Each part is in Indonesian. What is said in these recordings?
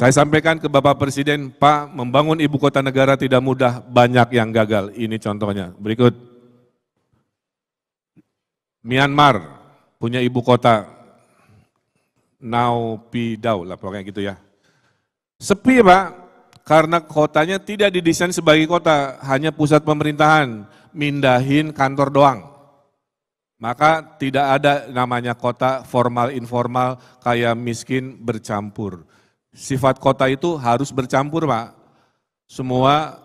Saya sampaikan ke Bapak Presiden, Pak, membangun ibu kota negara tidak mudah, banyak yang gagal. Ini contohnya. Berikut. Myanmar punya ibu kota Nau Pidau lah pokoknya gitu ya. Sepi Pak, karena kotanya tidak didesain sebagai kota, hanya pusat pemerintahan, mindahin kantor doang. Maka tidak ada namanya kota formal informal, kayak miskin bercampur. Sifat kota itu harus bercampur, Pak. Semua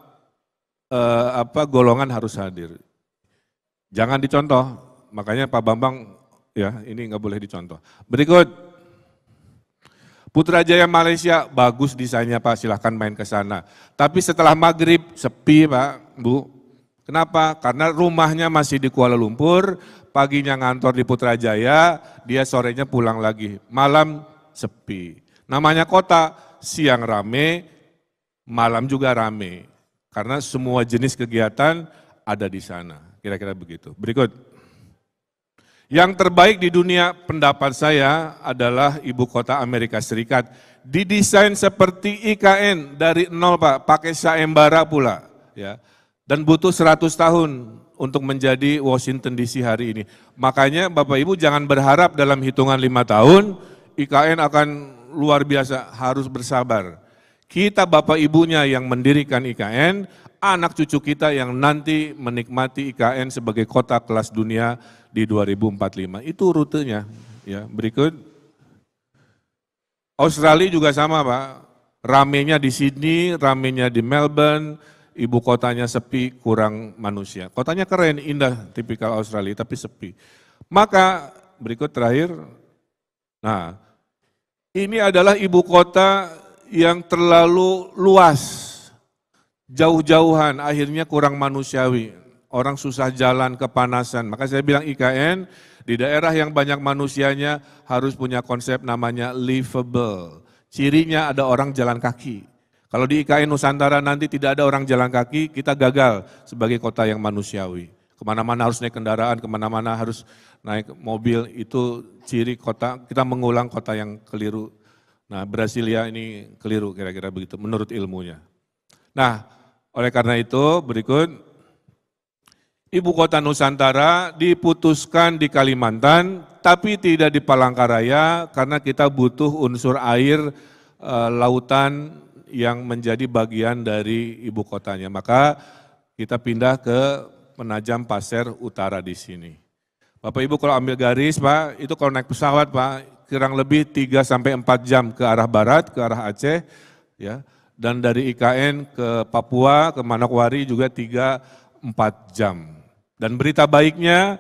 eh, apa golongan harus hadir. Jangan dicontoh. Makanya Pak Bambang ya, ini nggak boleh dicontoh. Berikut Putra Jaya Malaysia bagus desainnya Pak, silahkan main ke sana. Tapi setelah maghrib sepi Pak, Bu. Kenapa? Karena rumahnya masih di Kuala Lumpur, paginya ngantor di Putrajaya, dia sorenya pulang lagi. Malam sepi. Namanya kota, siang rame, malam juga rame. Karena semua jenis kegiatan ada di sana. Kira-kira begitu. Berikut. Yang terbaik di dunia pendapat saya adalah ibu kota Amerika Serikat. Didesain seperti IKN dari nol Pak, pakai saembara pula. ya Dan butuh 100 tahun untuk menjadi Washington DC hari ini. Makanya Bapak Ibu jangan berharap dalam hitungan lima tahun IKN akan luar biasa, harus bersabar. Kita bapak ibunya yang mendirikan IKN, anak cucu kita yang nanti menikmati IKN sebagai kota kelas dunia di 2045. Itu rutenya. Ya, berikut. Australia juga sama, Pak. Ramenya di Sydney, ramenya di Melbourne, ibu kotanya sepi, kurang manusia. Kotanya keren, indah, tipikal Australia, tapi sepi. Maka berikut terakhir. Nah, ini adalah ibu kota yang terlalu luas, jauh-jauhan, akhirnya kurang manusiawi. Orang susah jalan, kepanasan. Maka saya bilang IKN, di daerah yang banyak manusianya harus punya konsep namanya livable. Cirinya ada orang jalan kaki. Kalau di IKN Nusantara nanti tidak ada orang jalan kaki, kita gagal sebagai kota yang manusiawi kemana-mana harus naik kendaraan, kemana-mana harus naik mobil, itu ciri kota, kita mengulang kota yang keliru. Nah, Brasilia ini keliru kira-kira begitu, menurut ilmunya. Nah, oleh karena itu berikut, Ibu kota Nusantara diputuskan di Kalimantan, tapi tidak di Palangkaraya karena kita butuh unsur air e, lautan yang menjadi bagian dari ibu kotanya. Maka kita pindah ke Penajam Pasir Utara di sini. Bapak Ibu kalau ambil garis Pak, itu kalau naik pesawat Pak, kurang lebih 3 sampai 4 jam ke arah barat, ke arah Aceh, ya. Dan dari IKN ke Papua, ke Manokwari juga 3 4 jam. Dan berita baiknya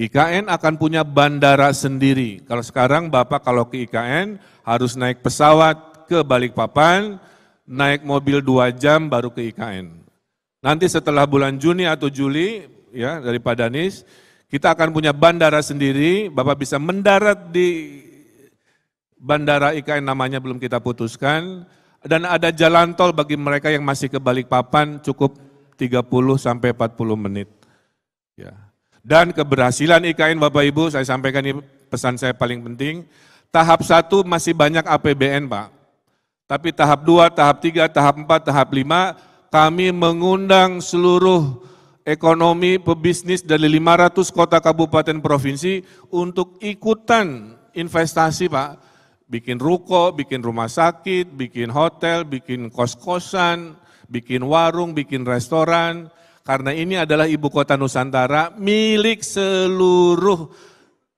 IKN akan punya bandara sendiri. Kalau sekarang Bapak kalau ke IKN harus naik pesawat ke Balikpapan, naik mobil 2 jam baru ke IKN. Nanti setelah bulan Juni atau Juli ya dari Padanis, kita akan punya bandara sendiri, Bapak bisa mendarat di bandara IKN namanya belum kita putuskan dan ada jalan tol bagi mereka yang masih ke Balikpapan cukup 30 sampai 40 menit. Ya. Dan keberhasilan IKN Bapak Ibu, saya sampaikan ini pesan saya paling penting, tahap satu masih banyak APBN Pak. Tapi tahap dua, tahap tiga, tahap empat, tahap lima kami mengundang seluruh ekonomi pebisnis dari 500 kota kabupaten provinsi untuk ikutan investasi Pak. Bikin ruko, bikin rumah sakit, bikin hotel, bikin kos-kosan, bikin warung, bikin restoran. Karena ini adalah ibu kota Nusantara milik seluruh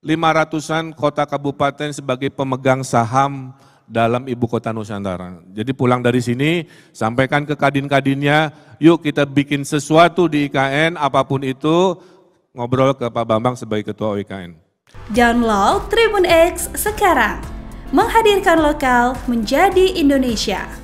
500-an kota kabupaten sebagai pemegang saham dalam ibu kota Nusantara. Jadi pulang dari sini, sampaikan ke kadin-kadinnya, yuk kita bikin sesuatu di IKN, apapun itu, ngobrol ke Pak Bambang sebagai Ketua IKN. Download Tribun X sekarang, menghadirkan lokal menjadi Indonesia.